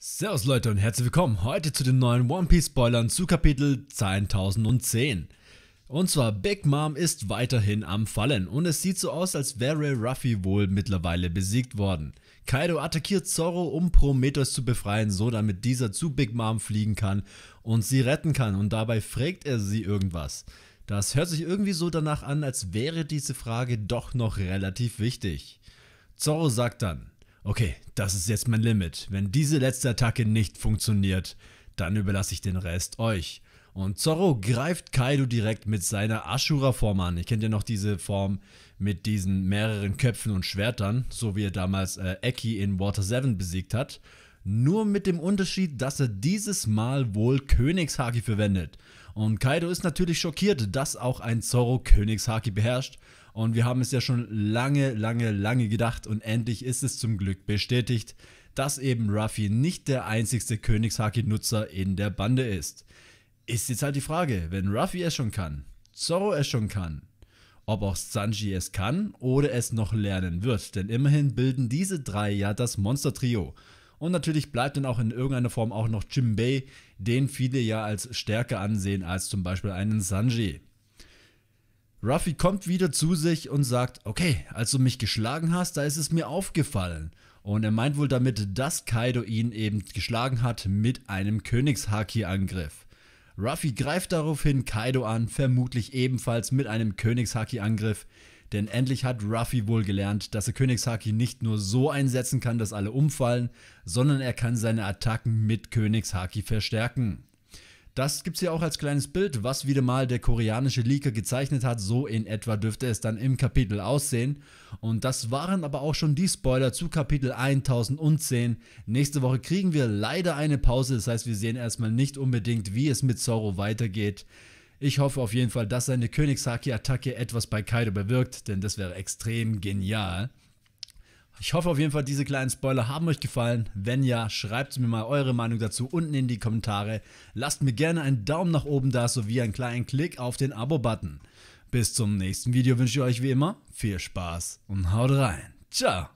Servus Leute und herzlich willkommen heute zu den neuen One Piece Spoilern zu Kapitel 1010. Und zwar Big Mom ist weiterhin am Fallen und es sieht so aus, als wäre Ruffy wohl mittlerweile besiegt worden. Kaido attackiert Zorro, um Prometheus zu befreien, so damit dieser zu Big Mom fliegen kann und sie retten kann und dabei fragt er sie irgendwas. Das hört sich irgendwie so danach an, als wäre diese Frage doch noch relativ wichtig. Zorro sagt dann, okay, das ist jetzt mein Limit. Wenn diese letzte Attacke nicht funktioniert, dann überlasse ich den Rest euch. Und Zorro greift Kaido direkt mit seiner Ashura-Form an. Ich kenne ja noch diese Form mit diesen mehreren Köpfen und Schwertern, so wie er damals äh, Eki in Water 7 besiegt hat. Nur mit dem Unterschied, dass er dieses Mal wohl Königshaki verwendet. Und Kaido ist natürlich schockiert, dass auch ein Zorro Königshaki beherrscht. Und wir haben es ja schon lange, lange, lange gedacht und endlich ist es zum Glück bestätigt, dass eben Ruffy nicht der einzigste Königshaki-Nutzer in der Bande ist. Ist jetzt halt die Frage, wenn Ruffy es schon kann, Zorro es schon kann, ob auch Sanji es kann oder es noch lernen wird, denn immerhin bilden diese drei ja das Monster-Trio und natürlich bleibt dann auch in irgendeiner Form auch noch Jim Bay, den viele ja als stärker ansehen als zum Beispiel einen Sanji. Ruffy kommt wieder zu sich und sagt, okay, als du mich geschlagen hast, da ist es mir aufgefallen. Und er meint wohl damit, dass Kaido ihn eben geschlagen hat mit einem Königshaki-Angriff. Ruffy greift daraufhin Kaido an, vermutlich ebenfalls mit einem Königshaki-Angriff denn endlich hat Ruffy wohl gelernt, dass er Königshaki nicht nur so einsetzen kann, dass alle umfallen, sondern er kann seine Attacken mit Königshaki verstärken. Das gibt's hier auch als kleines Bild, was wieder mal der koreanische Leaker gezeichnet hat. So in etwa dürfte es dann im Kapitel aussehen. Und das waren aber auch schon die Spoiler zu Kapitel 1010. Nächste Woche kriegen wir leider eine Pause. Das heißt, wir sehen erstmal nicht unbedingt, wie es mit Zoro weitergeht. Ich hoffe auf jeden Fall, dass seine Königshaki-Attacke etwas bei Kaido bewirkt, denn das wäre extrem genial. Ich hoffe auf jeden Fall, diese kleinen Spoiler haben euch gefallen. Wenn ja, schreibt mir mal eure Meinung dazu unten in die Kommentare. Lasst mir gerne einen Daumen nach oben da sowie einen kleinen Klick auf den Abo-Button. Bis zum nächsten Video wünsche ich euch wie immer viel Spaß und haut rein. Ciao!